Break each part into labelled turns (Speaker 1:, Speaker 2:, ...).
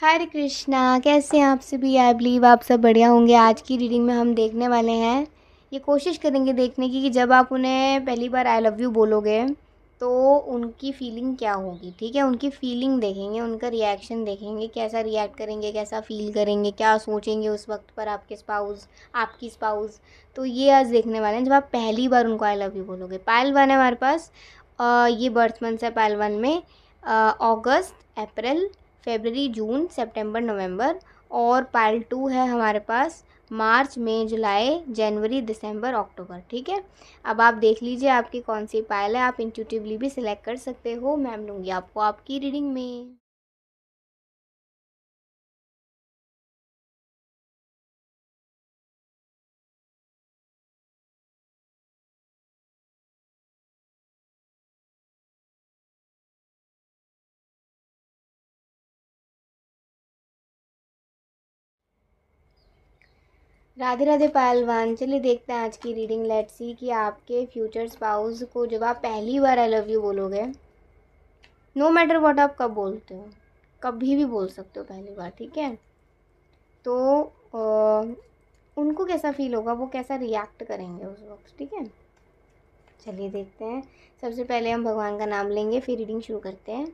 Speaker 1: हरे कृष्णा कैसे हैं आप सभी आई बिलीव आप सब बढ़िया होंगे आज की रीडिंग में हम देखने वाले हैं ये कोशिश करेंगे देखने की कि जब आप उन्हें पहली बार आई लव यू बोलोगे तो उनकी फीलिंग क्या होगी ठीक है उनकी फीलिंग देखेंगे उनका रिएक्शन देखेंगे कैसा रिएक्ट करेंगे कैसा फील करेंगे क्या सोचेंगे उस वक्त पर आपके स्पाउस आपकी स्पाउस तो ये आज देखने वाले हैं जब आप पहली बार उनको आई लव यू बोलोगे पायल वन है हमारे पास ये बर्थ मंथ है पायल वन में अगस्त अप्रैल फेबररी जून सेप्टेम्बर नवम्बर और पायल टू है हमारे पास मार्च मई जुलाई जनवरी दिसंबर अक्टूबर ठीक है अब आप देख लीजिए आपकी कौन सी पायल है आप इंटूटिवली भी सिलेक्ट कर सकते हो मैम लूँगी आपको आपकी रीडिंग में राधे राधे पहलवान चलिए देखते हैं आज की रीडिंग लेट सी कि आपके फ्यूचर स्पाउस को जब आप पहली बार आई लव यू बोलोगे नो मैटर व्हाट आप कब बोलते हो कभी भी बोल सकते हो पहली बार ठीक है तो आ, उनको कैसा फील होगा वो कैसा रिएक्ट करेंगे उस वक्त ठीक है चलिए देखते हैं सबसे पहले हम भगवान का नाम लेंगे फिर रीडिंग शुरू करते हैं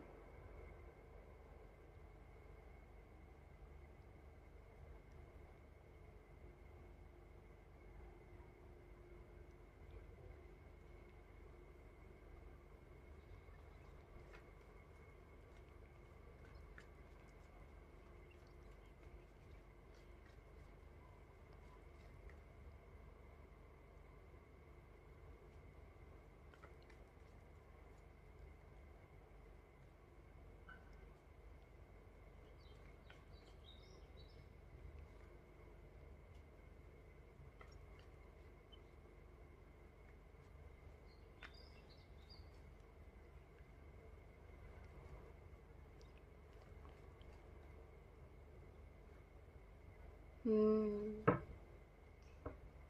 Speaker 1: हम्म।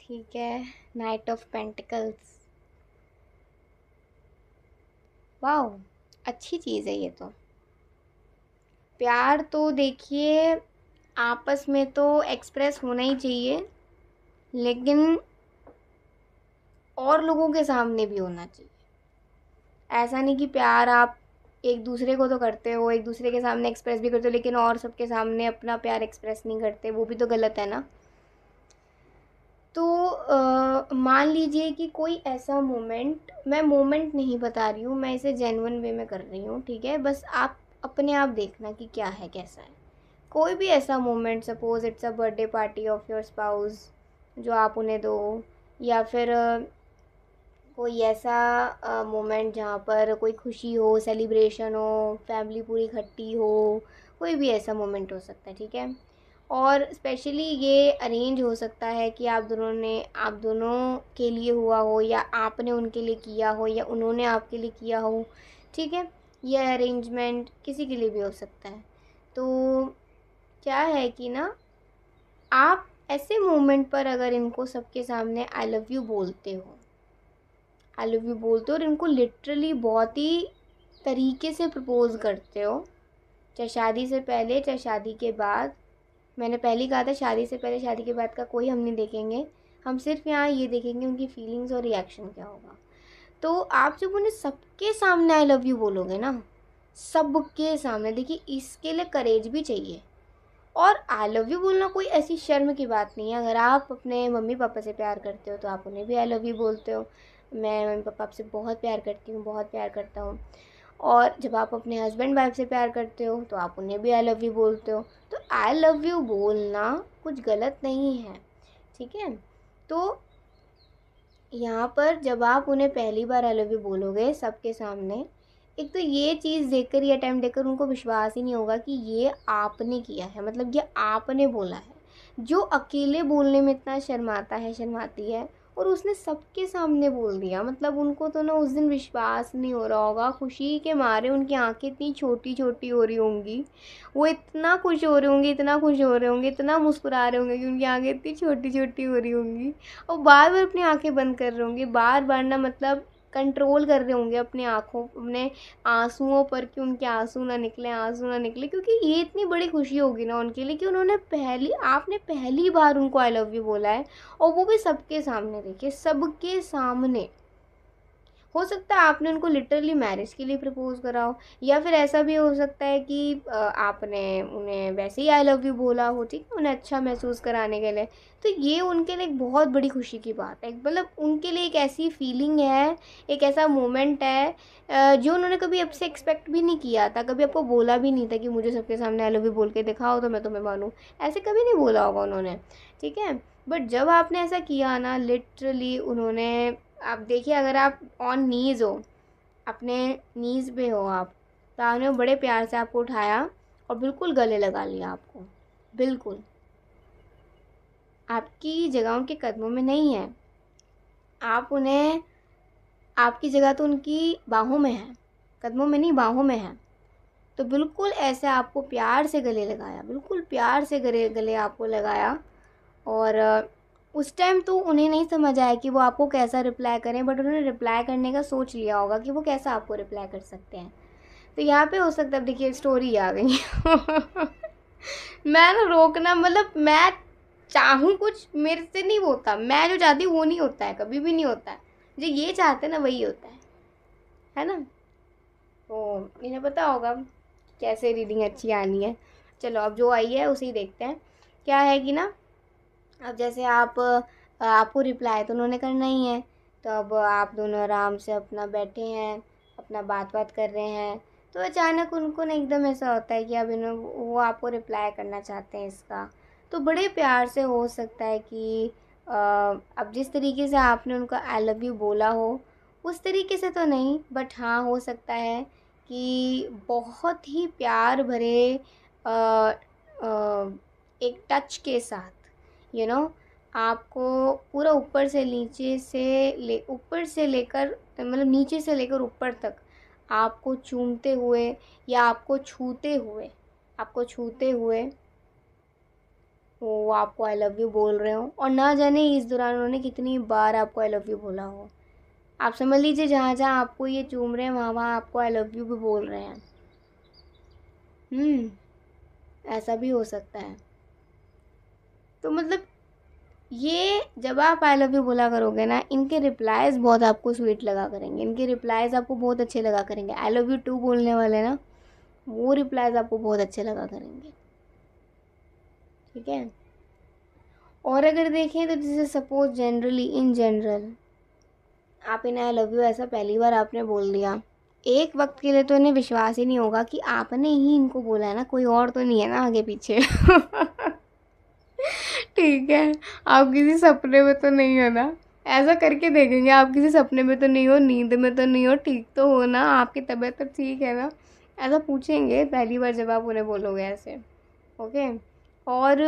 Speaker 1: ठीक है नाइट ऑफ पेंटिकल्स वाह अच्छी चीज़ है ये तो प्यार तो देखिए आपस में तो एक्सप्रेस होना ही चाहिए लेकिन और लोगों के सामने भी होना चाहिए ऐसा नहीं कि प्यार आप एक दूसरे को तो करते हो एक दूसरे के सामने एक्सप्रेस भी करते हो लेकिन और सबके सामने अपना प्यार एक्सप्रेस नहीं करते वो भी तो गलत है ना तो मान लीजिए कि कोई ऐसा मोमेंट मैं मोमेंट नहीं बता रही हूँ मैं इसे जेनवन वे में कर रही हूँ ठीक है बस आप अपने आप देखना कि क्या है कैसा है कोई भी ऐसा moment suppose it's a birthday party of your spouse जो आप उन्हें दो या फिर कोई ऐसा मोमेंट जहाँ पर कोई खुशी हो सेलिब्रेशन हो फैमिली पूरी इकट्ठी हो कोई भी ऐसा मोमेंट हो सकता है ठीक है और स्पेशली ये अरेंज हो सकता है कि आप दोनों ने आप दोनों के लिए हुआ हो या आपने उनके लिए किया हो या उन्होंने आपके लिए किया हो ठीक है यह अरेंजमेंट किसी के लिए भी हो सकता है तो क्या है कि ना आप ऐसे मोमेंट पर अगर इनको सबके सामने आई लव यू बोलते हो आई लव यू बोलते हो और इनको लिटरली बहुत ही तरीके से प्रपोज़ करते हो चाहे शादी से पहले चाहे शादी के बाद मैंने पहले कहा था शादी से पहले शादी के बाद का कोई हम नहीं देखेंगे हम सिर्फ यहाँ ये देखेंगे उनकी फीलिंग्स और रिएक्शन क्या होगा तो आप जब उन्हें सबके सामने आई लव यू बोलोगे ना सबके सामने देखिए इसके लिए करेज भी चाहिए और आई लव यू बोलना कोई ऐसी शर्म की बात नहीं है अगर आप अपने मम्मी पापा से प्यार करते हो तो आप उन्हें भी आई लव यू बोलते हो मैं मम्मी पापा आपसे बहुत प्यार करती हूँ बहुत प्यार करता हूँ और जब आप अपने हस्बैंड वाइफ से प्यार करते हो तो आप उन्हें भी आई लव यू बोलते हो तो आई लव यू बोलना कुछ गलत नहीं है ठीक है तो यहाँ पर जब आप उन्हें पहली बार आई लव यू बोलोगे सबके सामने एक तो ये चीज़ देखकर या टाइम देखकर उनको विश्वास ही नहीं होगा कि ये आपने किया है मतलब ये आपने बोला है जो अकेले बोलने में इतना शर्माता है शर्माती है और उसने सबके सामने बोल दिया मतलब उनको तो ना उस दिन विश्वास नहीं हो रहा होगा खुशी के मारे उनकी आंखें इतनी छोटी छोटी हो रही होंगी वो इतना खुश हो रहे होंगे इतना खुश हो रहे होंगे इतना मुस्कुरा रहे होंगे कि उनकी आंखें इतनी छोटी छोटी हो रही होंगी और बार बार अपनी आंखें बंद कर रहे होंगे बार बार ना मतलब कंट्रोल कर रहे होंगे अपने आँखों अपने आंसुओं पर कि उनके आंसू ना निकले आंसू ना निकले क्योंकि ये इतनी बड़ी खुशी होगी ना उनके लिए कि उन्होंने पहली आपने पहली बार उनको आई लव यू बोला है और वो भी सबके सामने देखिए सबके सामने हो सकता है आपने उनको लिटरली मैरिज के लिए प्रपोज करा हो या फिर ऐसा भी हो सकता है कि आपने उन्हें वैसे ही आई लव यू बोला हो ठीक है उन्हें अच्छा महसूस कराने के लिए तो ये उनके लिए एक बहुत बड़ी खुशी की बात है मतलब उनके लिए एक ऐसी फीलिंग है एक ऐसा मोमेंट है जो उन्होंने कभी आपसे एक्सपेक्ट भी नहीं किया था कभी आपको बोला भी नहीं था कि मुझे सबके सामने आई लव यू बोल के दिखाओ तो मैं तुम्हें मानूँ ऐसे कभी नहीं बोला होगा उन्होंने ठीक है बट जब आपने ऐसा किया ना लिटरली उन्होंने आप देखिए अगर आप ऑन नीज़ हो अपने नीज़ पे हो आप तो आपने बड़े प्यार से आपको उठाया और बिल्कुल गले लगा लिया आपको बिल्कुल आपकी जगह उनके कदमों में नहीं है आप उन्हें आपकी जगह तो उनकी बाहों में है कदमों में नहीं बाहों में है तो बिल्कुल ऐसे आपको प्यार से गले लगाया बिल्कुल प्यार से गले गले आपको लगाया और उस टाइम तो उन्हें नहीं समझ आया कि वो आपको कैसा रिप्लाई करें बट उन्होंने रिप्लाई करने का सोच लिया होगा कि वो कैसा आपको रिप्लाई कर सकते हैं तो यहाँ पे हो सकता है देखिए स्टोरी आ गई मैं ना रोकना मतलब मैं चाहूँ कुछ मेरे से नहीं होता मैं जो चाहती हूँ वो नहीं होता है कभी भी नहीं होता है जो ये चाहते ना वही होता है है ना तो इन्हें पता होगा कैसे रीडिंग अच्छी आनी है चलो अब जो आई है उसे ही देखते हैं क्या है कि ना अब जैसे आप आपको रिप्लाई तो उन्होंने करना ही है तो अब आप दोनों आराम से अपना बैठे हैं अपना बात बात कर रहे हैं तो अचानक उनको ना एकदम ऐसा होता है कि अब इन्हों वो आपको रिप्लाई करना चाहते हैं इसका तो बड़े प्यार से हो सकता है कि अब जिस तरीके से आपने उनको आई लव यू बोला हो उस तरीके से तो नहीं बट हाँ हो सकता है कि बहुत ही प्यार भरे आ, आ, एक टच के साथ यू नो आपको पूरा ऊपर से नीचे से ले ऊपर से लेकर मतलब नीचे से लेकर ऊपर तक आपको चूमते हुए या आपको छूते हुए आपको छूते हुए वो आपको आई लव यू बोल रहे हो और ना जाने इस दौरान उन्होंने कितनी बार आपको आई लव यू बोला हो आप समझ लीजिए जहाँ जहाँ आपको ये चूम रहे हैं वहाँ वहाँ आपको आई लव यू भी बोल रहे हैं हम्म, ऐसा भी हो सकता है तो मतलब ये जब आप आई लव यू बोला करोगे ना इनके रिप्लाइज़ बहुत आपको स्वीट लगा करेंगे इनके रिप्लाइज़ आपको बहुत अच्छे लगा करेंगे आई लव यू टू बोलने वाले ना वो रिप्लाइज़ आपको बहुत अच्छे लगा करेंगे ठीक है और अगर देखें तो जैसे सपोज जनरली इन जनरल आप इन्हें आई लव यू ऐसा पहली बार आपने बोल दिया एक वक्त के लिए तो इन्हें विश्वास ही नहीं होगा कि आपने ही इनको बोला है ना कोई और तो नहीं है ना आगे पीछे ठीक है आप किसी सपने में तो नहीं हो ना ऐसा करके देखेंगे आप किसी सपने में तो नहीं हो नींद में तो नहीं हो ठीक तो हो ना आपकी तबीयत तो ठीक है ना ऐसा पूछेंगे पहली बार जब आप उन्हें बोलोगे ऐसे ओके और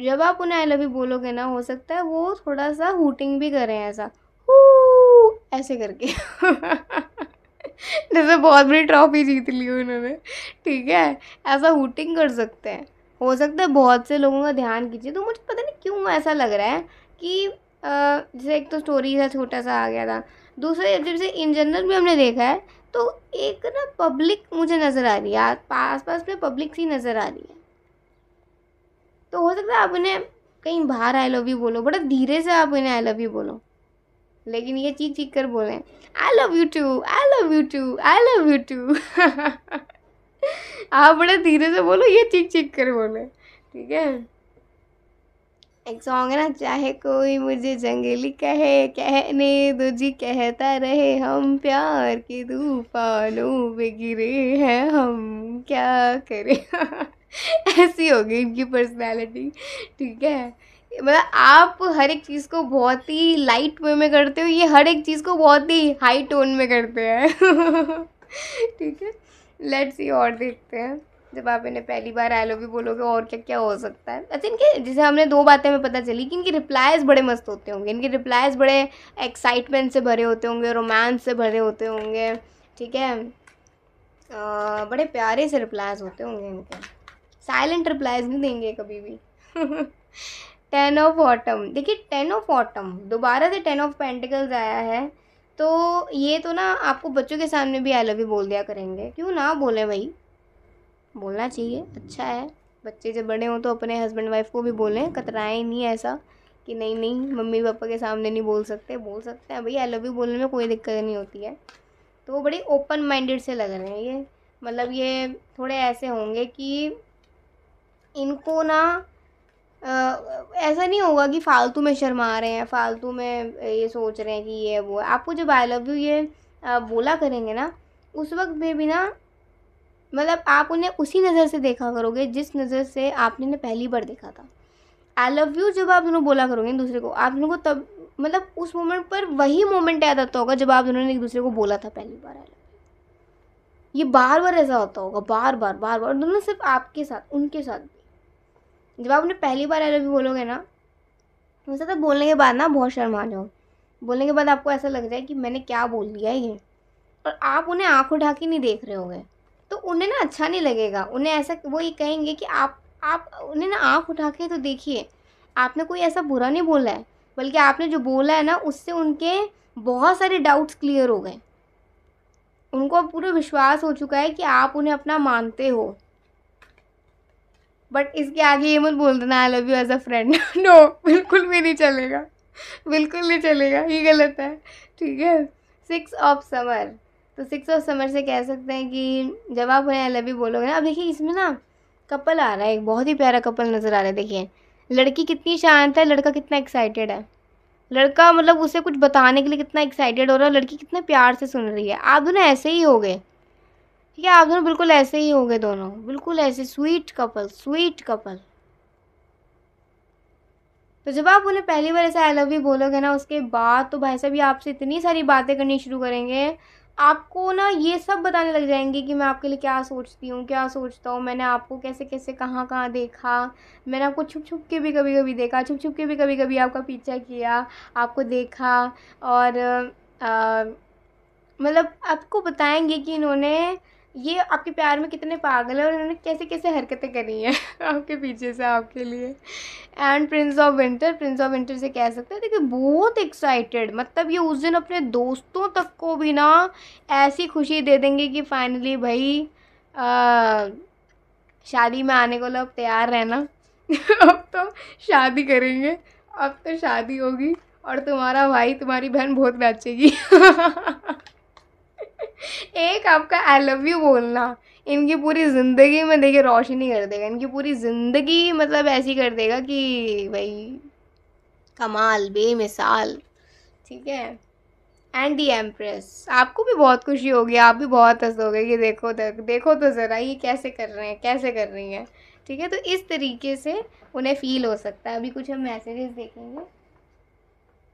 Speaker 1: जब आप उन्हें आई लव यू बोलोगे ना हो सकता है वो थोड़ा सा हूटिंग भी करें ऐसा ऐसे करके जैसे बहुत बड़ी ट्रॉफी जीत ली उन्होंने ठीक है ऐसा हूटिंग कर सकते हैं हो सकता है बहुत से लोगों का ध्यान कीजिए तो मुझे पता नहीं क्यों ऐसा लग रहा है कि जैसे एक तो स्टोरी था छोटा सा आ गया था दूसरा जब से इन जनरल भी हमने देखा है तो एक ना पब्लिक मुझे नज़र आ रही है आस पास में पब्लिक सी नज़र आ रही है तो हो सकता है आप उन्हें कहीं बाहर आई लव यू बोलो बड़ा धीरे से आप उन्हें आई लव यू बोलो लेकिन ये चीख चीख कर बोलें I love you too I love you too I love you too आप बड़े धीरे से बोलो ये चिक चिक कर बोले ठीक है एक सॉन्ग है ना चाहे कोई मुझे जंगली कहे कहने दो जी कहता रहे हम प्यार के तूफानों में गिरे हैं हम क्या करें ऐसी होगी इनकी पर्सनालिटी ठीक है मतलब आप हर एक चीज़ को बहुत ही लाइट वे में करते हो ये हर एक चीज़ को बहुत ही हाई टोन में करते हैं ठीक है लेट्स सी और देखते हैं जब आप इन्हें पहली बार आई लव यू बोलोगे और क्या क्या हो सकता है अच्छा इनके जैसे हमने दो बातें में पता चली कि इनके रिप्लाइज बड़े मस्त होते होंगे इनके रिप्लाइज बड़े एक्साइटमेंट से भरे होते होंगे रोमांस से भरे होते होंगे ठीक है आ, बड़े प्यारे से रिप्लाइज होते होंगे इनके साइलेंट रिप्लाइज नहीं देंगे कभी भी टेन ऑफ ऑटम देखिए टेन ऑफ ऑटम दोबारा से टेन ऑफ पेंटिकल्स आया है तो ये तो ना आपको बच्चों के सामने भी आई लव यू बोल दिया करेंगे क्यों ना बोले भाई बोलना चाहिए अच्छा है बच्चे जब बड़े हों तो अपने हस्बैंड वाइफ को भी बोलें कतराएं नहीं ऐसा कि नहीं नहीं मम्मी पापा के सामने नहीं बोल सकते बोल सकते हैं भाई आई लव यू बोलने में कोई दिक्कत नहीं होती है तो वो बड़ी ओपन माइंडेड से लग रहे हैं ये मतलब ये थोड़े ऐसे होंगे कि इनको ना ऐसा नहीं होगा कि फ़ालतू में शर्मा रहे हैं फ़ालतू में ये सोच रहे हैं कि ये वो है आपको जब आई लव यू ये बोला करेंगे ना उस वक्त में भी ना मतलब आप उन्हें उसी नज़र से देखा करोगे जिस नज़र से आपने ने पहली बार देखा था आई लव यू जब आप दोनों बोला करोगे दूसरे को आप दोनों को तब मतलब उस मोमेंट पर वही मोमेंट याद आता होगा जब आप दोनों ने एक दूसरे को बोला था पहली बार आई लव ये बार बार ऐसा होता होगा बार बार बार बार दोनों सिर्फ आपके साथ उनके साथ जब आप अपने पहली बार आई लव यू बोलोगे ना वैसे तो बोलने के बाद ना बहुत शर्मा जाओ बोलने के बाद आपको ऐसा लग जाए कि मैंने क्या बोल दिया ये और आप उन्हें आँख उठा के नहीं देख रहे होंगे तो उन्हें ना अच्छा नहीं लगेगा उन्हें ऐसा वो ये कहेंगे कि आप आप उन्हें ना आँख उठा के तो देखिए आपने कोई ऐसा बुरा नहीं बोला है बल्कि आपने जो बोला है ना उससे उनके बहुत सारे डाउट्स क्लियर हो गए उनको पूरा विश्वास हो चुका है कि आप उन्हें अपना मानते हो बट इसके आगे ये मत बोल देना I love you as a friend no बिल्कुल भी नहीं चलेगा बिल्कुल नहीं चलेगा ये गलत है ठीक है सिक्स ऑफ समर तो सिक्स ऑफ समर से कह सकते हैं कि जब आप उन्हें आई लव यू बोलोगे ना अब देखिए इसमें ना कपल आ रहा है एक बहुत ही प्यारा कपल नज़र आ रहा है देखिए लड़की कितनी शांत है लड़का कितना एक्साइटेड है लड़का मतलब उसे कुछ बताने के लिए कितना एक्साइटेड हो रहा है लड़की कितने प्यार से सुन रही है आप दोनों ऐसे ही हो गए ठीक है आप दोनों बिल्कुल ऐसे ही होंगे दोनों बिल्कुल ऐसे स्वीट कपल स्वीट कपल तो जब आप उन्हें पहली बार ऐसा आई लव यू बोलोगे ना उसके बाद तो भाई साहब ये आपसे इतनी सारी बातें करनी शुरू करेंगे आपको ना ये सब बताने लग जाएंगे कि मैं आपके लिए क्या सोचती हूँ क्या सोचता हूँ मैंने आपको कैसे कैसे कहाँ कहाँ देखा मैंने आपको छुप छुप के भी कभी कभी देखा छुप छुप के भी कभी कभी आपका पीछा किया आपको देखा और मतलब आपको बताएंगे कि इन्होंने ये आपके प्यार में कितने पागल हैं और इन्होंने कैसे कैसे हरकतें करी हैं आपके पीछे से आपके लिए and prince of winter prince of winter से कह सकते हैं देखिए बहुत एक्साइटेड मतलब ये उस दिन अपने दोस्तों तक को भी ना ऐसी खुशी दे देंगे कि फाइनली भाई शादी में आने को लोग तैयार रहना अब तो शादी करेंगे अब तो शादी होगी और तुम्हारा भाई तुम्हारी बहन बहुत नाचेगी एक आपका आई लव यू बोलना इनकी पूरी ज़िंदगी में देखिए रोशनी कर देगा इनकी पूरी ज़िंदगी मतलब ऐसी कर देगा कि भाई कमाल बेमिसाल ठीक है एंड दी एम्प्रेस आपको भी बहुत खुशी होगी आप भी बहुत हंसोगे कि देखो तक तो, देखो तो ज़रा ये कैसे कर रहे हैं कैसे कर रही हैं ठीक है तो इस तरीके से उन्हें फ़ील हो सकता है अभी कुछ हम मैसेजेस देखेंगे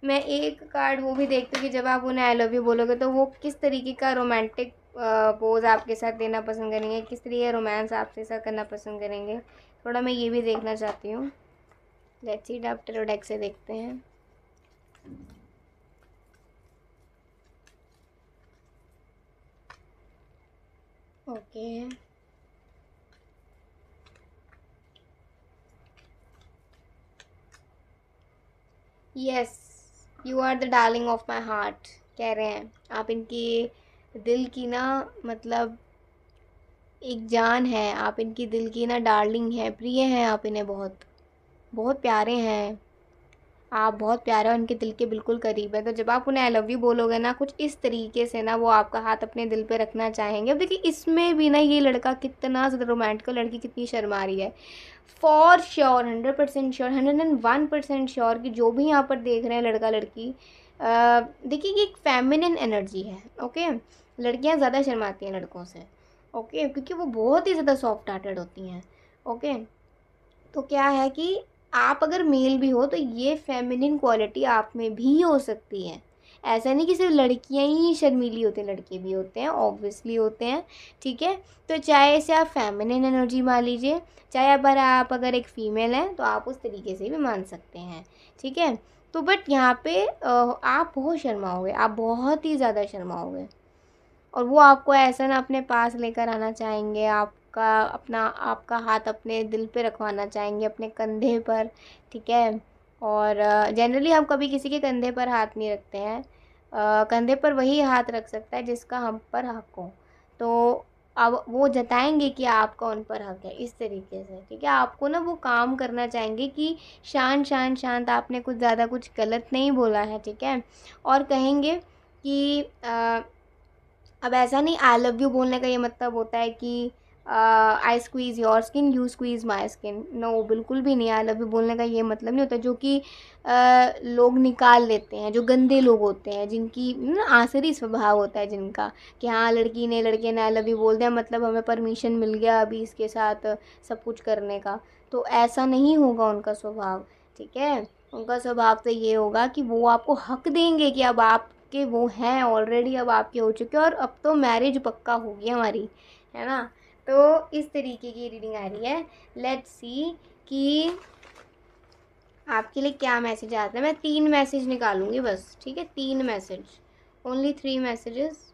Speaker 1: मैं एक कार्ड वो भी देखती हूँ कि जब आप उन्हें आई लव यू बोलोगे तो वो किस तरीके का रोमांटिक पोज आपके साथ देना पसंद करेंगे किस तरीके का रोमांस आपके साथ करना पसंद करेंगे थोड़ा मैं ये भी देखना चाहती हूँ लेट्स सी डॉक्टर टेरोडेक से देखते हैं okay okay. Yes you are the darling of my heart कह रहे हैं आप इनकी दिल की ना मतलब एक जान है आप इनकी दिल की ना डार्लिंग हैं प्रिय हैं आप इन्हें बहुत बहुत प्यारे हैं आप बहुत प्यारे हैं उनके दिल के बिल्कुल करीब है तो जब आप उन्हें आई लव यू बोलोगे ना कुछ इस तरीके से ना वो आपका हाथ अपने दिल पे रखना चाहेंगे अब देखिए इसमें भी ना ये लड़का कितना ज़्यादा रोमांटिक लड़की कितनी शर्मा रही है for sure hundred percent sure hundred and one percent sure कि जो भी यहाँ पर देख रहे हैं लड़का लड़की देखिए ये एक फेमिनिन एनर्जी है ओके लड़कियाँ ज़्यादा शर्माती हैं लड़कों से ओके क्योंकि वो बहुत ही ज़्यादा सॉफ्ट हार्टेड होती हैं ओके तो क्या है कि आप अगर मेल भी हो तो ये फेमिनिन क्वालिटी आप में भी हो सकती है ऐसा नहीं कि सिर्फ लड़कियां ही शर्मीली होते हैं लड़के भी होते हैं ऑब्वियसली होते हैं ठीक है तो चाहे इसे आप फेमिनिन एनर्जी मान लीजिए चाहे अगर आप अगर एक फ़ीमेल हैं तो आप उस तरीके से भी मान सकते हैं ठीक है तो बट यहाँ पे आप बहुत शर्माओगे आप बहुत ही ज़्यादा शर्माओगे और वो आपको ऐसा ना अपने पास लेकर आना चाहेंगे आप आपका अपना आपका हाथ अपने दिल पे रखवाना चाहेंगे अपने कंधे पर ठीक है और जनरली हम कभी किसी के कंधे पर हाथ नहीं रखते हैं कंधे पर वही हाथ रख सकता है जिसका हम पर हक हो तो अब वो जताएंगे कि आपका उन पर हक है इस तरीके से ठीक है आपको ना वो काम करना चाहेंगे कि शांत शांत शांत आपने कुछ ज़्यादा कुछ गलत नहीं बोला है ठीक है और कहेंगे कि आ, अब ऐसा नहीं आई लव यू बोलने का ये मतलब होता है कि I squeeze your skin you squeeze my skin no बिल्कुल भी नहीं आई लव यू बोलने का ये मतलब नहीं होता जो कि uh, लोग निकाल लेते हैं जो गंदे लोग होते हैं जिनकी ना आसरी स्वभाव होता है जिनका कि हाँ लड़की ने लड़के ने आई लव यू बोल दिया मतलब हमें परमिशन मिल गया अभी इसके साथ सब कुछ करने का तो ऐसा नहीं होगा उनका स्वभाव ठीक है उनका स्वभाव तो ये होगा कि वो आपको हक देंगे कि अब आपके वो हैं ऑलरेडी अब आपके हो चुके और अब तो मैरिज पक्का होगी हमारी है ना तो इस तरीके की रीडिंग आ रही है लेट्स सी कि आपके लिए क्या मैसेज आता है मैं तीन मैसेज निकालूंगी बस ठीक है तीन message only three messages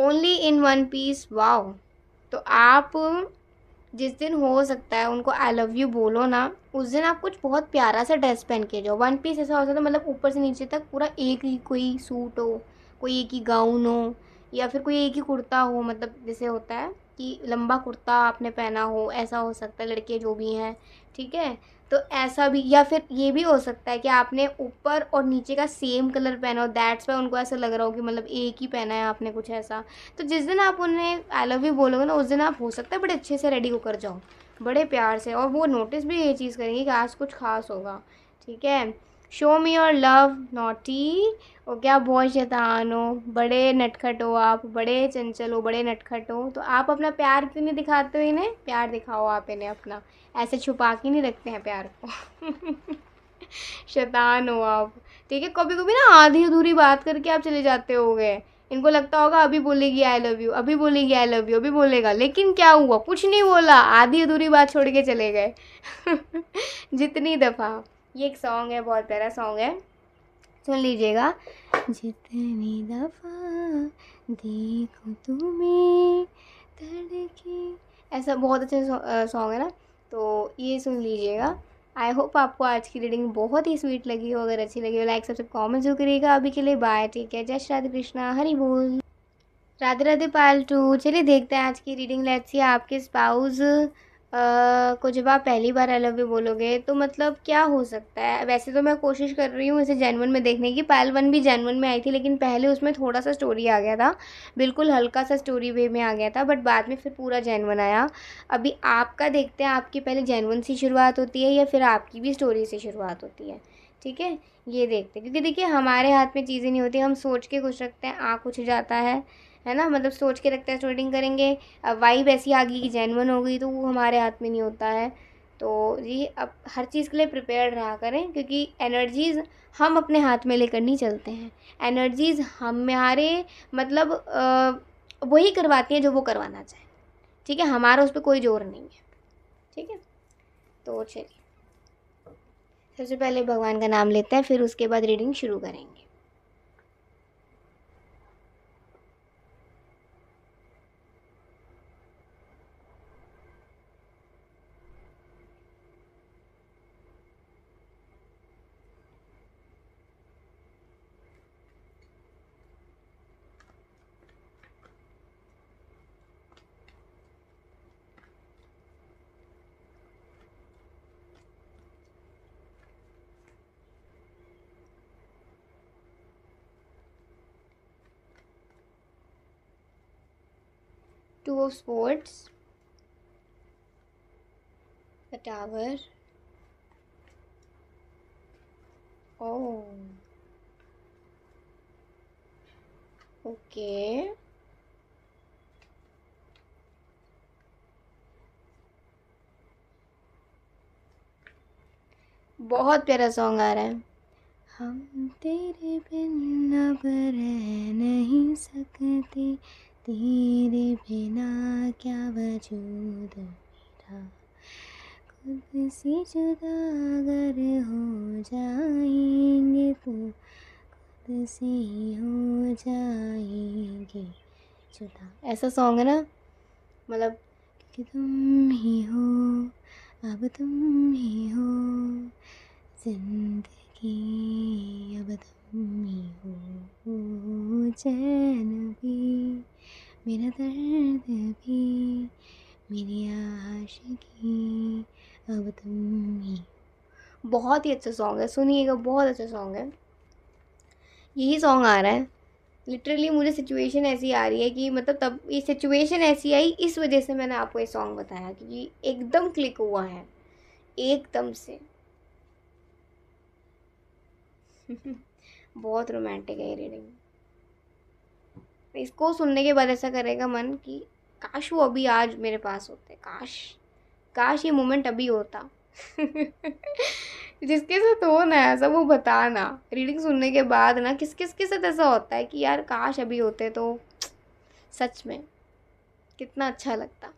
Speaker 1: only in one piece wow तो आप जिस दिन हो सकता है उनको आई लव यू बोलो ना उस दिन आप कुछ बहुत प्यारा सा ड्रेस पहन के जाओ वन पीस ऐसा हो सकता है मतलब ऊपर से नीचे तक पूरा एक ही कोई सूट हो कोई एक ही गाउन हो या फिर कोई एक ही कुर्ता हो मतलब जैसे होता है कि लंबा कुर्ता आपने पहना हो ऐसा हो सकता है लड़के जो भी हैं ठीक है तो ऐसा भी या फिर ये भी हो सकता है कि आपने ऊपर और नीचे का सेम कलर पहना हो दैट्स वाई उनको ऐसा लग रहा हो कि मतलब एक ही पहना है आपने कुछ ऐसा तो जिस दिन आप उन्हें आई लव यू बोलोगे ना उस दिन आप हो सकता है बड़े अच्छे से रेडी होकर जाओ बड़े प्यार से और वो नोटिस भी ये चीज़ करेंगे कि आज कुछ खास होगा ठीक है show me your love naughty okay आप बहुत शैतान हो बड़े नटखट हो आप बड़े चंचल हो बड़े नटखट हो तो आप अपना प्यार क्यों नहीं दिखाते हो इन्हें प्यार दिखाओ आप इन्हें अपना ऐसे छुपा के नहीं रखते हैं प्यार को शैतान हो आप ठीक है कभी कभी ना आधी अधूरी बात करके आप चले जाते हो गए इनको लगता होगा अभी बोलेगी आई लव यू अभी बोलेगी आई लव यू अभी बोलेगा लेकिन क्या हुआ कुछ नहीं बोला आधी अधूरी बात छोड़ के चले गए जितनी दफ़ा ये एक सॉन्ग है बहुत प्यारा सॉन्ग है सुन लीजिएगा जितनी दफा देखो तुम्हें तड़की ऐसा बहुत अच्छा सॉन्ग है ना तो ये सुन लीजिएगा आई होप आपको आज की रीडिंग बहुत ही स्वीट लगी हो अगर अच्छी लगी हो लाइक सबसे कॉमेंट जो करिएगा अभी के लिए बाय ठीक है जय श्री राधे कृष्णा हरी बोल राधे राधे पाल टू चलिए देखते हैं आज की रीडिंग लेट्स सी आपके स्पाउस कुछ आप पहली बार आई लव यू बोलोगे तो मतलब क्या हो सकता है वैसे तो मैं कोशिश कर रही हूँ इसे जैनवन में देखने की पायल वन भी जैनवन में आई थी लेकिन पहले उसमें थोड़ा सा स्टोरी आ गया था बिल्कुल हल्का सा स्टोरी वे में आ गया था बट बाद में फिर पूरा जैनवन आया अभी आपका देखते हैं आपकी पहले जैनवन से शुरुआत होती है या फिर आपकी भी स्टोरी से शुरुआत होती है ठीक है ये देखते हैं क्योंकि देखिए हमारे हाथ में चीज़ें नहीं होती हम सोच के कुछ रखते हैं आ कुछ जाता है है ना मतलब सोच के रखते हैं ट्रेडिंग करेंगे अब वाइब ऐसी आ गई कि जेनवन हो गई तो वो हमारे हाथ में नहीं होता है तो जी अब हर चीज़ के लिए प्रिपेयर रहा करें क्योंकि एनर्जीज़ हम अपने हाथ में लेकर नहीं चलते हैं एनर्जीज़ हमारे मतलब वही करवाती हैं जो वो करवाना चाहे ठीक है हमारा उस पर कोई जोर नहीं है ठीक है तो चलिए सबसे पहले भगवान का नाम लेते हैं फिर उसके बाद रीडिंग शुरू करेंगे two of swords the tower oh okay बहुत प्यारा सॉन्ग आ रहा है हम तेरे बिन अब रह नहीं सकते तेरे बिना क्या वजूद मेरा खुद से जुदा अगर हो जाएंगे तो खुद से ही हो जाएंगे जुदा ऐसा सॉन्ग है ना मतलब कि तुम ही हो अब तुम ही हो जिंदगी अब तुम चैन भी मेरा दर्द भी मेरी आशिकी अब तुम ही बहुत ही अच्छा सॉन्ग है सुनिएगा बहुत अच्छा सॉन्ग है यही सॉन्ग आ रहा है लिटरली मुझे सिचुएशन ऐसी आ रही है कि मतलब तब ये सिचुएशन ऐसी आई इस वजह से मैंने आपको ये सॉन्ग बताया क्योंकि एकदम क्लिक हुआ है एकदम से बहुत रोमांटिक है ये रीडिंग इसको सुनने के बाद ऐसा करेगा मन कि काश वो अभी आज मेरे पास होते काश काश ये मोमेंट अभी होता जिसके साथ हो ना ऐसा वो बताना रीडिंग सुनने के बाद ना किस किस के साथ ऐसा होता है कि यार काश अभी होते तो सच में कितना अच्छा लगता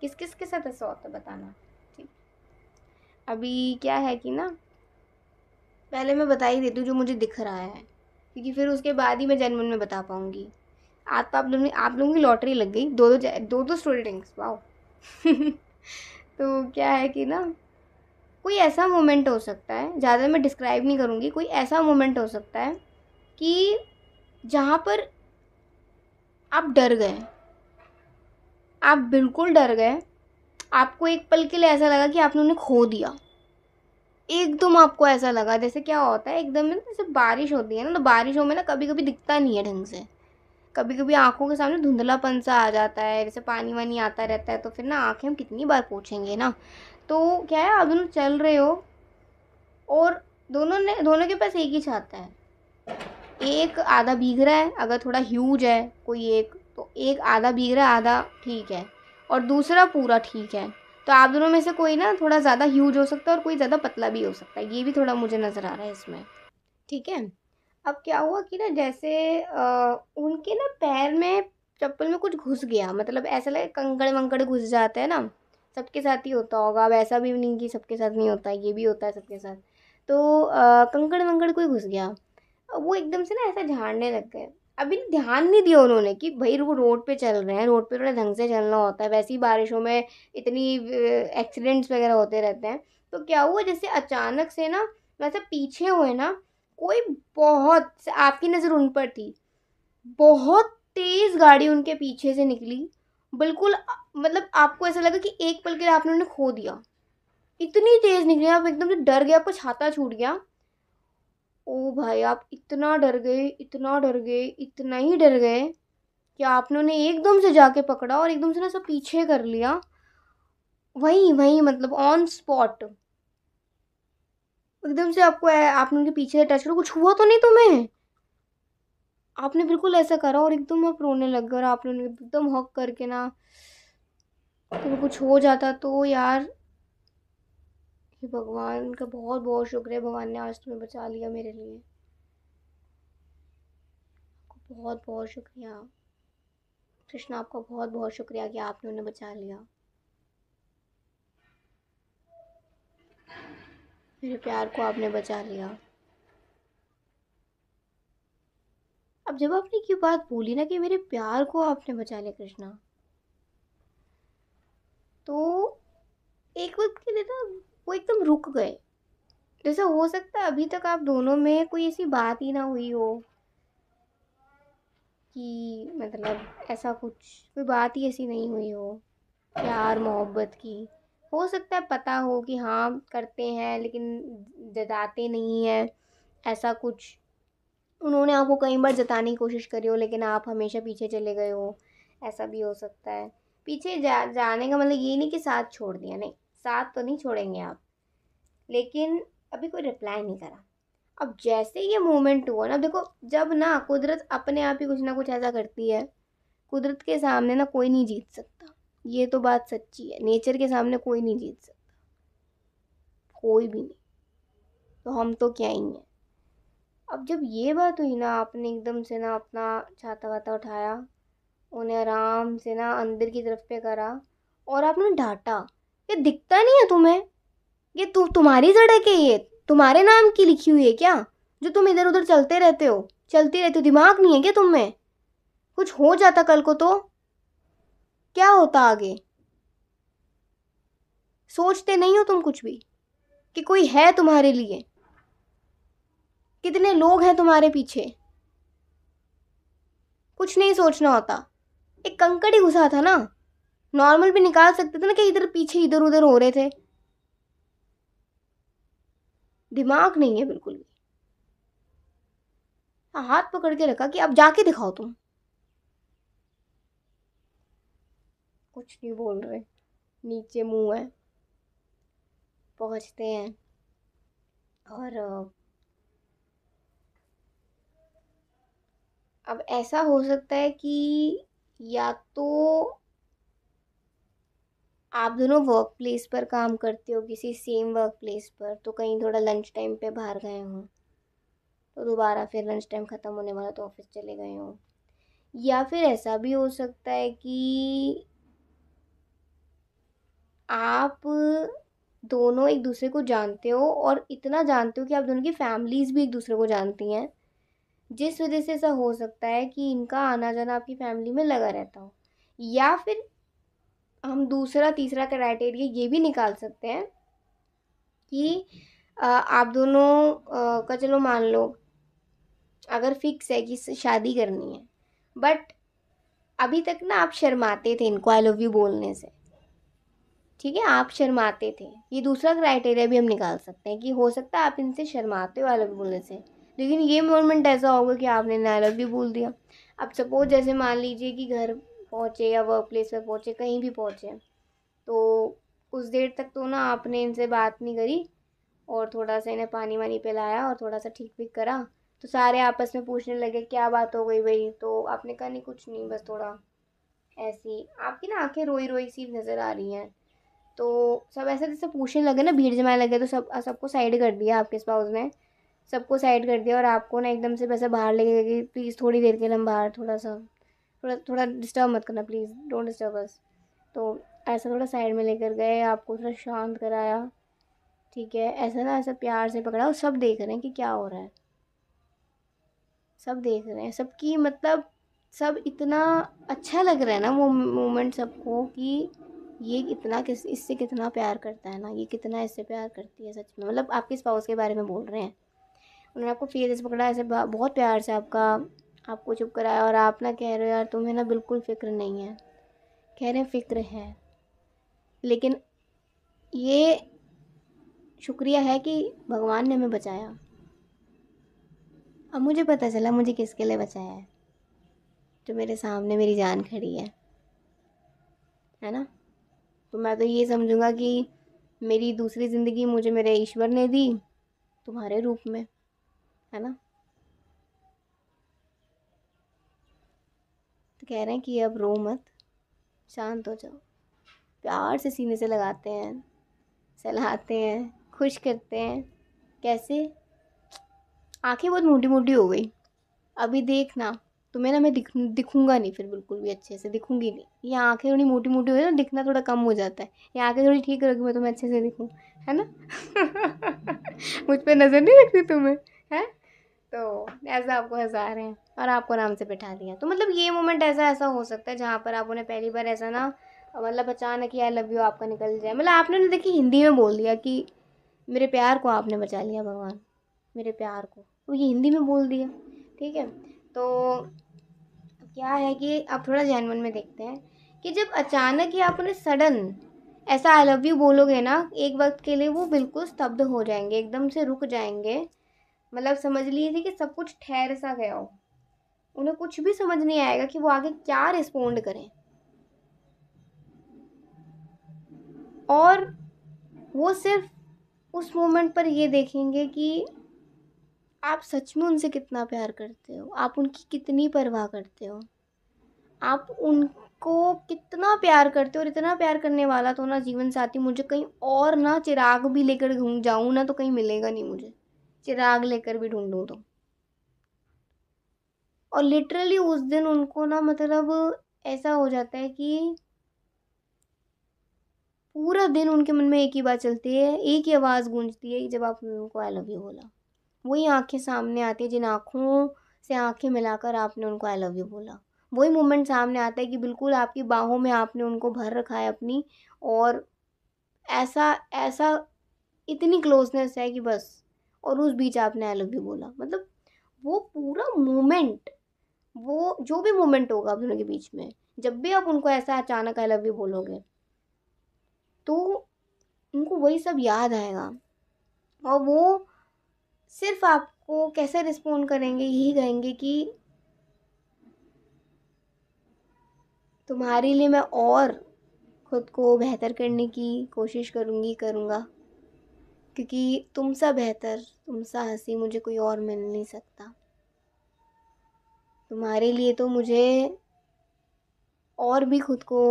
Speaker 1: किस किस के साथ ऐसा होता बताना ठीक अभी क्या है कि ना पहले मैं बता ही देती हूँ जो मुझे दिख रहा है क्योंकि फिर उसके बाद ही मैं जेनवन में बता पाऊँगी आज तो आप लोग ने आप लोगों की लॉटरी लग गई दो दो दो दो स्टोरी टेंक्स वाओ तो क्या है कि ना कोई ऐसा मोमेंट हो सकता है ज़्यादा मैं डिस्क्राइब नहीं करूँगी कोई ऐसा मोमेंट हो सकता है कि जहाँ पर आप डर गए आप बिल्कुल डर गए आपको एक पल के लिए ऐसा लगा कि आपने उन्हें खो दिया एकदम आपको ऐसा लगा जैसे क्या होता है एकदम जैसे बारिश होती है ना तो बारिशों में ना कभी कभी दिखता नहीं है ढंग से कभी कभी आँखों के सामने धुंधलापन सा आ जाता है जैसे पानी वानी आता रहता है तो फिर ना आँखें हम कितनी बार पूछेंगे ना तो क्या है आप दोनों चल रहे हो और दोनों ने दोनों के पास एक ही छाता है एक आधा भीग रहा है अगर थोड़ा ह्यूज है कोई एक तो एक आधा भीग रहा है आधा ठीक है और दूसरा पूरा ठीक है तो आप दोनों में से कोई ना थोड़ा ज़्यादा ह्यूज हो सकता है और कोई ज़्यादा पतला भी हो सकता है ये भी थोड़ा मुझे नज़र आ रहा है इसमें ठीक है अब क्या हुआ कि ना जैसे आ, उनके ना पैर में चप्पल में कुछ घुस गया मतलब ऐसा लगे कंकड़ वंकड़ घुस जाता है ना सबके साथ ही होता होगा अब ऐसा भी नहीं कि सबके साथ नहीं होता ये भी होता है सबके साथ तो कंकड़ वंकड़ कोई घुस गया वो एकदम से ना ऐसा झाड़ने लग गए अभी ध्यान नहीं दिया उन्होंने कि भाई वो रोड पे चल रहे हैं रोड पे थोड़ा ढंग से चलना होता है वैसे ही बारिशों में इतनी एक्सीडेंट्स वगैरह होते रहते हैं तो क्या हुआ जैसे अचानक से ना वैसे पीछे हुए ना कोई बहुत आपकी नज़र उन पर थी बहुत तेज़ गाड़ी उनके पीछे से निकली बिल्कुल मतलब आपको ऐसा लगा कि एक पल के लिए आपने उन्हें खो दिया इतनी तेज़ निकली आप एकदम से डर गया आपको छाता छूट गया ओ भाई आप इतना डर गए इतना डर गए इतना ही डर गए कि आपने उन्हें एकदम से जाके पकड़ा और एकदम से ना सब पीछे कर लिया वहीं वहीं मतलब ऑन स्पॉट एकदम से आपको आपने उनके पीछे टच करो कुछ हुआ तो नहीं तुम्हें आपने बिल्कुल ऐसा करा और एकदम आप रोने लग गए और आपने एकदम हक करके ना तो कुछ हो जाता तो यार भगवान का बहुत बहुत शुक्रिया भगवान ने आज तुम्हें बचा लिया मेरे लिए आपको बहुत बहुत शुक्रिया कृष्णा आपका बहुत बहुत शुक्रिया कि आपने उन्हें बचा लिया मेरे प्यार को आपने बचा लिया अब जब आपने ये बात बोली ना कि मेरे प्यार को आपने बचा लिया कृष्णा तो एक वक्त के लिए ना वो एकदम रुक गए जैसे हो सकता है अभी तक आप दोनों में कोई ऐसी बात ही ना हुई हो कि मतलब ऐसा कुछ कोई बात ही ऐसी नहीं हुई हो प्यार मोहब्बत की हो सकता है पता हो कि हाँ करते हैं लेकिन जताते नहीं हैं ऐसा कुछ उन्होंने आपको कई बार जताने की कोशिश करी हो लेकिन आप हमेशा पीछे चले गए हो ऐसा भी हो सकता है पीछे जा जाने का मतलब ये नहीं कि साथ छोड़ दिया नहीं साथ तो नहीं छोड़ेंगे आप लेकिन अभी कोई रिप्लाई नहीं करा अब जैसे ये मोमेंट हुआ ना देखो जब ना कुदरत अपने आप ही कुछ ना कुछ ऐसा करती है कुदरत के सामने ना कोई नहीं जीत सकता ये तो बात सच्ची है नेचर के सामने कोई नहीं जीत सकता कोई भी नहीं तो हम तो क्या ही हैं अब जब ये बात हुई ना आपने एकदम से ना अपना छाता वाता उठाया उन्हें आराम से ना अंदर की तरफ पे करा और आपने डांटा ये दिखता नहीं है तुम्हें ये तु, तुम्हारी सड़क है ये तुम्हारे नाम की लिखी हुई है क्या जो तुम इधर उधर चलते रहते हो चलती रहती हो दिमाग नहीं है क्या तुम्हें कुछ हो जाता कल को तो क्या होता आगे सोचते नहीं हो तुम कुछ भी कि कोई है तुम्हारे लिए कितने लोग हैं तुम्हारे पीछे कुछ नहीं सोचना होता एक कंकड़ ही घुसा था ना नॉर्मल भी निकाल सकते थे ना कि इधर पीछे इधर उधर हो रहे थे दिमाग नहीं है बिल्कुल भी हाँ, हाथ पकड़ के रखा कि अब जाके दिखाओ तुम कुछ नहीं बोल रहे नीचे मुंह है पहुंचते हैं और अब ऐसा हो सकता है कि या तो आप दोनों वर्क प्लेस पर काम करते हो किसी सेम वर्क प्लेस पर तो कहीं थोड़ा लंच टाइम पे बाहर गए हों तो दोबारा फिर लंच टाइम ख़त्म होने वाला तो ऑफिस चले गए हों या फिर ऐसा भी हो सकता है कि आप दोनों एक दूसरे को जानते हो और इतना जानते हो कि आप दोनों की फैमिलीज़ भी एक दूसरे को जानती हैं जिस वजह से ऐसा हो सकता है कि इनका आना जाना आपकी फैमिली में लगा रहता हो या फिर हम दूसरा तीसरा क्राइटेरिया ये भी निकाल सकते हैं कि आप दोनों का चलो मान लो अगर फिक्स है कि शादी करनी है बट अभी तक ना आप शर्माते थे इनको आई लव यू बोलने से ठीक है आप शर्माते थे ये दूसरा क्राइटेरिया भी हम निकाल सकते हैं कि हो सकता है आप इनसे शर्माते हो आई लव यू बोलने से लेकिन ये मोमेंट ऐसा होगा कि आपने आई लव यू बोल दिया अब सपोज जैसे मान लीजिए कि घर पहुँचे या वर्क प्लेस पर पहुँचे कहीं भी पहुँचे तो कुछ देर तक तो ना आपने इनसे बात नहीं करी और थोड़ा सा इन्हें पानी वानी पिलाया और थोड़ा सा ठीक ठीक करा तो सारे आपस में पूछने लगे क्या बात हो गई भाई तो आपने कहा नहीं कुछ नहीं बस थोड़ा ऐसी आपकी ना आंखें रोई रोई सी नज़र आ रही हैं तो सब ऐसे जैसे पूछने लगे ना भीड़ जमाने लगे तो सब सबको साइड कर दिया आपके स्पाउस ने सबको साइड कर दिया और आपको ना एकदम से वैसे बाहर लेके गए कि प्लीज़ थोड़ी देर के लिए हम बाहर थोड़ा सा थोड़ा थोड़ा डिस्टर्ब मत करना प्लीज़ डोंट डिस्टर्ब अस तो ऐसा थोड़ा साइड में लेकर गए आपको थोड़ा शांत कराया ठीक है ऐसा ना ऐसा प्यार से पकड़ा और सब देख रहे हैं कि क्या हो रहा है सब देख रहे हैं सबकी मतलब सब इतना अच्छा लग रहा है ना वो मोमेंट सबको कि ये इतना किस इससे कितना प्यार करता है ना ये कितना इससे प्यार करती है सच में मतलब आपके स्पाउस के बारे में बोल रहे हैं उन्होंने आपको फेस पकड़ा ऐसे बहुत प्यार से आपका आपको चुप कराया और आप ना कह रहे हो यार तुम्हें ना बिल्कुल फ़िक्र नहीं है कह रहे फ़िक्र है लेकिन ये शुक्रिया है कि भगवान ने हमें बचाया अब मुझे पता चला मुझे किसके लिए बचाया है जो मेरे सामने मेरी जान खड़ी है है ना तो मैं तो ये समझूँगा कि मेरी दूसरी ज़िंदगी मुझे मेरे ईश्वर ने दी तुम्हारे रूप में है ना कह रहे हैं कि अब रो मत शांत हो जाओ
Speaker 2: प्यार से सीने
Speaker 1: से लगाते हैं सलाहते हैं खुश करते हैं कैसे आंखें बहुत मोटी मोटी हो गई अभी देखना तुम्हें ना मैं दिख दिखूँगा नहीं फिर बिल्कुल भी अच्छे से दिखूँगी नहीं ये आंखें थोड़ी मोटी मोटी हो जाए ना दिखना थोड़ा कम हो जाता है ये आंखें थोड़ी ठीक रखी मैं तुम्हें अच्छे से दिखूँ है ना मुझ पर नज़र नहीं रखती तुम्हें है तो ऐसा आपको हंसा रहे हैं और आपको आराम से बैठा दिया तो मतलब ये मोमेंट ऐसा ऐसा हो सकता है जहाँ पर आप उन्हें पहली बार ऐसा ना मतलब अचानक ही आई लव यू आपका निकल जाए मतलब आपने उन्हें देखिए हिंदी में बोल दिया कि मेरे प्यार को आपने बचा लिया भगवान मेरे प्यार को तो ये हिंदी में बोल दिया ठीक है तो क्या है कि आप थोड़ा जैनवन में देखते हैं कि जब अचानक ही आप उन्हें सडन ऐसा आई लव यू बोलोगे ना एक वक्त के लिए वो बिल्कुल स्तब्ध हो जाएंगे एकदम से रुक जाएंगे मतलब समझ लिए थे कि सब कुछ ठहर सा गया हो उन्हें कुछ भी समझ नहीं आएगा कि वो आगे क्या रिस्पोंड करें और वो सिर्फ उस मोमेंट पर ये देखेंगे कि आप सच में उनसे कितना प्यार करते हो आप उनकी कितनी परवाह करते हो आप उनको कितना प्यार करते हो और इतना प्यार करने वाला तो ना जीवन साथी मुझे कहीं और ना चिराग भी लेकर घूम जाऊँ ना तो कहीं मिलेगा नहीं मुझे चिराग लेकर भी ढूंढूं तो और लिटरली उस दिन उनको ना मतलब ऐसा हो जाता है कि पूरा दिन उनके मन में एक ही बात चलती है एक ही आवाज़ गूंजती है जब आपने उनको आई लव यू बोला वही आंखें सामने आती है जिन आँखों से आंखें मिलाकर आपने उनको आई लव यू बोला वही मोमेंट सामने आता है कि बिल्कुल आपकी बाहों में आपने उनको भर रखा है अपनी और ऐसा ऐसा इतनी क्लोजनेस है कि बस और उस बीच आपने आई लव यू बोला मतलब वो पूरा मोमेंट वो जो भी मोमेंट होगा आप दोनों के बीच में जब भी आप उनको ऐसा अचानक आई लव यू बोलोगे तो उनको वही सब याद आएगा और वो सिर्फ आपको कैसे रिस्पोंड करेंगे यही कहेंगे कि तुम्हारे लिए मैं और ख़ुद को बेहतर करने की कोशिश करूँगी करूँगा क्योंकि तुम सा बेहतर तुम सा हंसी मुझे कोई और मिल नहीं सकता तुम्हारे लिए तो मुझे और भी खुद को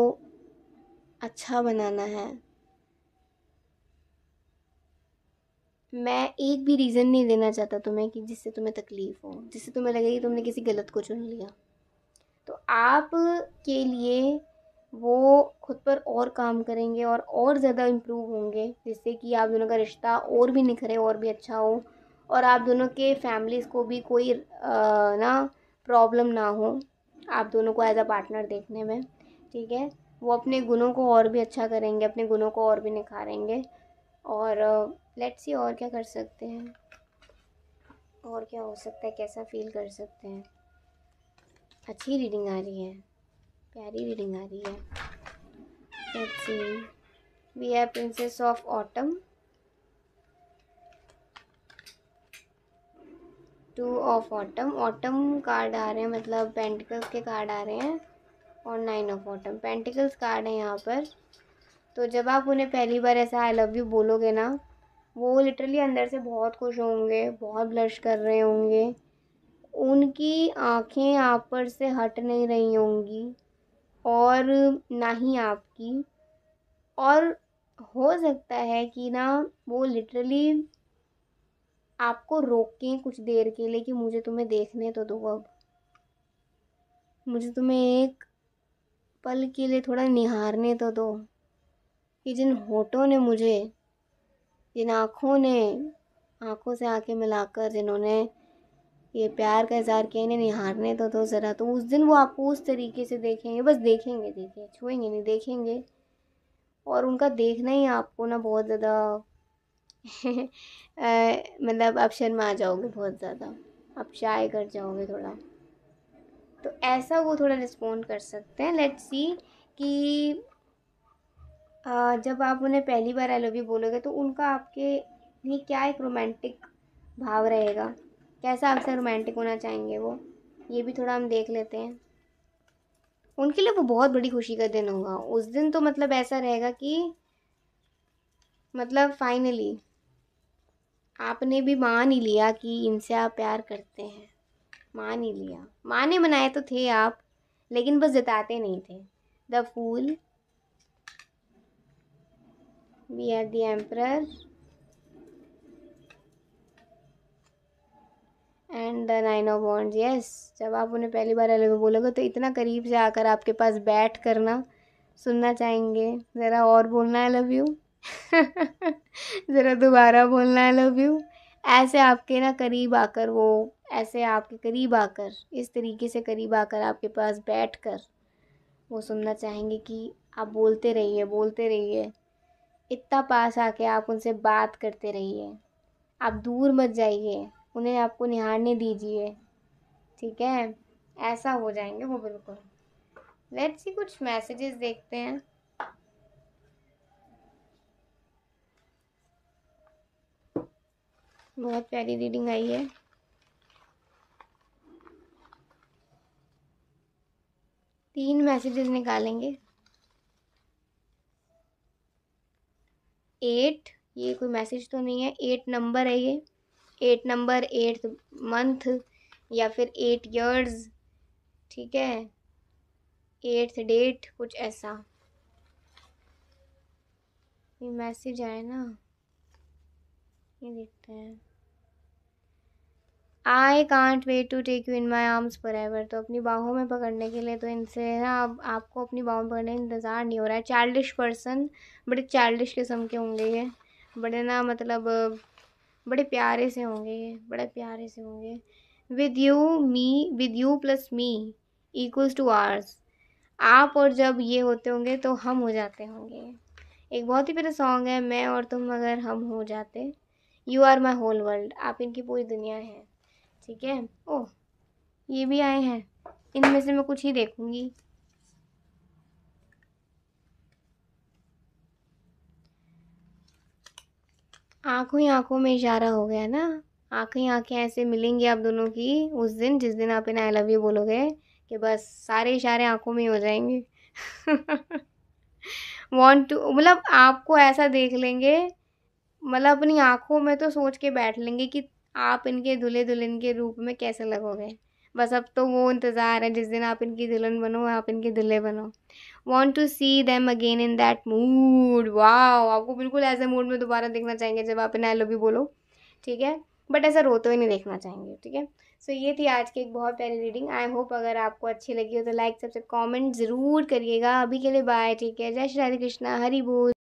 Speaker 1: अच्छा बनाना है मैं एक भी रीज़न नहीं देना चाहता तुम्हें कि जिससे तुम्हें तकलीफ़ हो जिससे तुम्हें लगे कि तुमने किसी गलत को चुन लिया तो आप के लिए वो खुद पर और काम करेंगे और और ज़्यादा इम्प्रूव होंगे जिससे कि आप दोनों का रिश्ता और भी निखरे और भी अच्छा हो और आप दोनों के फैमिलीज़ को भी कोई आ, ना प्रॉब्लम ना हो आप दोनों को एज अ पार्टनर देखने में ठीक है वो अपने गुणों को और भी अच्छा करेंगे अपने गुणों को और भी निखारेंगे और लेट्स सी और क्या कर सकते हैं और क्या हो सकता है कैसा फील कर सकते हैं अच्छी रीडिंग आ रही है प्यारी रीडिंग आ रही है let's see we are princes of autumn two of autumn autumn card आ रहे हैं मतलब पेंटिकल्स के कार्ड आ रहे हैं और nine of autumn pentacles card हैं यहाँ पर तो जब आप उन्हें पहली बार ऐसा आई लव यू बोलोगे ना वो लिटरली अंदर से बहुत खुश होंगे बहुत ब्लश कर रहे होंगे उनकी आंखें आप पर से हट नहीं रही होंगी और ना ही आपकी और हो सकता है कि ना वो लिटरली आपको रोकें कुछ देर के लिए कि मुझे तुम्हें देखने तो दो अब मुझे तुम्हें एक पल के लिए थोड़ा निहारने तो दो कि जिन होठों ने मुझे जिन आँखों ने आँखों से आँखें मिलाकर जिन्होंने ये प्यार का इजहार किया इन्हें निहारने तो दो ज़रा तो उस दिन वो आपको उस तरीके से देखेंगे बस देखेंगे देखेंगे छुएंगे नहीं देखेंगे और उनका देखना ही आपको ना बहुत ज़्यादा मतलब आप शर्मा जाओगे बहुत ज़्यादा आप शाय कर जाओगे थोड़ा तो ऐसा वो थोड़ा रिस्पोंड कर सकते हैं लेट्स सी कि आ, जब आप उन्हें पहली बार आई लव यू बोलोगे तो उनका आपके लिए क्या एक रोमांटिक भाव रहेगा कैसा आपसे रोमांटिक होना चाहेंगे वो ये भी थोड़ा हम देख लेते हैं उनके लिए वो बहुत बड़ी खुशी का दिन होगा उस दिन तो मतलब ऐसा रहेगा कि मतलब फाइनली आपने भी मान ही लिया कि इनसे आप प्यार करते हैं मान ही लिया माने मनाए तो थे आप लेकिन बस जताते नहीं थे the fool we are the emperor and the nine of wands yes जब आप उन्हें पहली बार अलग बोलोगे तो इतना करीब से आकर आपके पास बैठ कर ना सुनना चाहेंगे ज़रा और बोलना आई लव यू ज़रा दोबारा बोलना आई लव यू ऐसे आपके ना करीब आकर वो ऐसे आपके करीब आकर इस तरीके से करीब आकर आपके पास बैठ कर वो सुनना चाहेंगे कि आप बोलते रहिए बोलते रहिए इतना पास आके आप उनसे बात करते रहिए आप दूर मत जाइए उन्हें आपको निहारने दीजिए ठीक है ऐसा हो जाएंगे वो बिल्कुल लेट्स सी कुछ मैसेजेस देखते हैं बहुत प्यारी रीडिंग आई है तीन मैसेजेस निकालेंगे एट ये कोई मैसेज तो नहीं है एट नंबर है ये एट नंबर एट्थ मंथ या फिर एट ईयर्स ठीक है एट्थ डेट कुछ ऐसा ये मैसेज आए ना ये देखते हैं I can't wait to take you in my arms forever तो अपनी बाहों में पकड़ने के लिए तो इनसे ना अब आपको अपनी बाहों में पकड़ने इंतज़ार नहीं हो रहा है चाइल्डिश पर्सन बड़े चाइल्डिश किस्म के होंगे ये बड़े ना मतलब बड़े प्यारे से होंगे ये बड़े प्यारे से होंगे with you me with you plus me equals to ours आप और जब ये होते होंगे तो हम हो जाते होंगे एक बहुत ही प्यारा सॉन्ग है मैं और तुम अगर हम हो जाते you are my whole world आप इनकी पूरी दुनिया है ठीक है ओह ये भी आए हैं इनमें से मैं कुछ ही देखूँगी आँखों ही आँखों में इशारा हो गया ना आँखें ही आँखें ऐसे मिलेंगी आप दोनों की उस दिन जिस दिन आप इन्हें आई लव यू बोलोगे कि बस सारे इशारे आँखों में हो जाएंगे वॉन्ट टू मतलब आपको ऐसा देख लेंगे मतलब अपनी आँखों में तो सोच के बैठ लेंगे कि आप इनके दुल्हे दुल्हन के रूप में कैसे लगोगे बस अब तो वो इंतज़ार है जिस दिन आप इनकी दुल्हन बनो आप इनके दुल्हे बनो want to see them again in that mood वाह आपको बिल्कुल ऐसे मूड में दोबारा देखना चाहेंगे जब आप इन आई भी बोलो ठीक है बट ऐसा रोते हुए नहीं देखना चाहेंगे ठीक है सो ये थी आज की एक बहुत प्यारी रीडिंग आई होप अगर आपको अच्छी लगी हो तो लाइक सबसे कॉमेंट ज़रूर करिएगा अभी के लिए बाय ठीक है जय श्री राधे कृष्णा हरी बोल